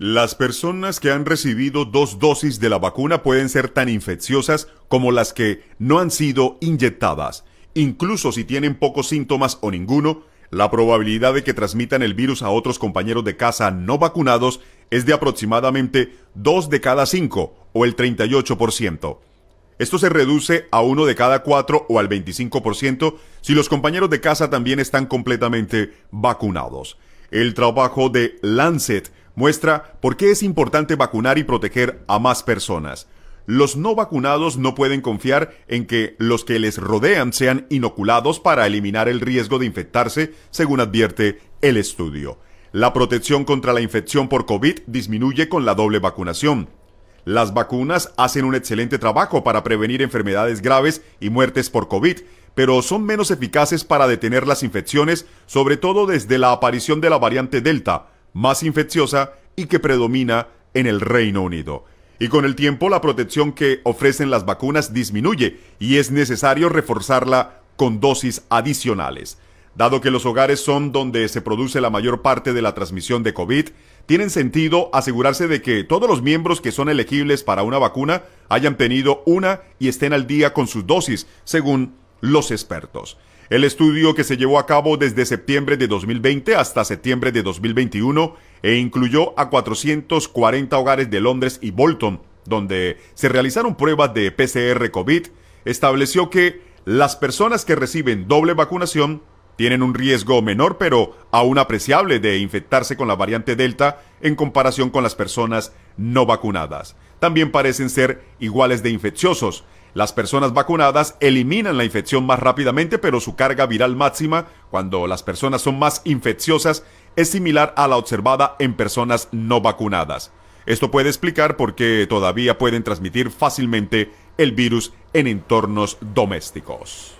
Las personas que han recibido dos dosis de la vacuna pueden ser tan infecciosas como las que no han sido inyectadas. Incluso si tienen pocos síntomas o ninguno, la probabilidad de que transmitan el virus a otros compañeros de casa no vacunados es de aproximadamente 2 de cada 5 o el 38%. Esto se reduce a 1 de cada 4 o al 25% si los compañeros de casa también están completamente vacunados. El trabajo de Lancet muestra por qué es importante vacunar y proteger a más personas. Los no vacunados no pueden confiar en que los que les rodean sean inoculados para eliminar el riesgo de infectarse, según advierte el estudio. La protección contra la infección por COVID disminuye con la doble vacunación. Las vacunas hacen un excelente trabajo para prevenir enfermedades graves y muertes por COVID, pero son menos eficaces para detener las infecciones, sobre todo desde la aparición de la variante Delta, más infecciosa y que predomina en el Reino Unido. Y con el tiempo la protección que ofrecen las vacunas disminuye y es necesario reforzarla con dosis adicionales. Dado que los hogares son donde se produce la mayor parte de la transmisión de COVID, tienen sentido asegurarse de que todos los miembros que son elegibles para una vacuna hayan tenido una y estén al día con sus dosis, según los expertos. El estudio que se llevó a cabo desde septiembre de 2020 hasta septiembre de 2021 e incluyó a 440 hogares de Londres y Bolton, donde se realizaron pruebas de PCR COVID, estableció que las personas que reciben doble vacunación tienen un riesgo menor pero aún apreciable de infectarse con la variante Delta en comparación con las personas no vacunadas. También parecen ser iguales de infecciosos, las personas vacunadas eliminan la infección más rápidamente, pero su carga viral máxima, cuando las personas son más infecciosas, es similar a la observada en personas no vacunadas. Esto puede explicar por qué todavía pueden transmitir fácilmente el virus en entornos domésticos.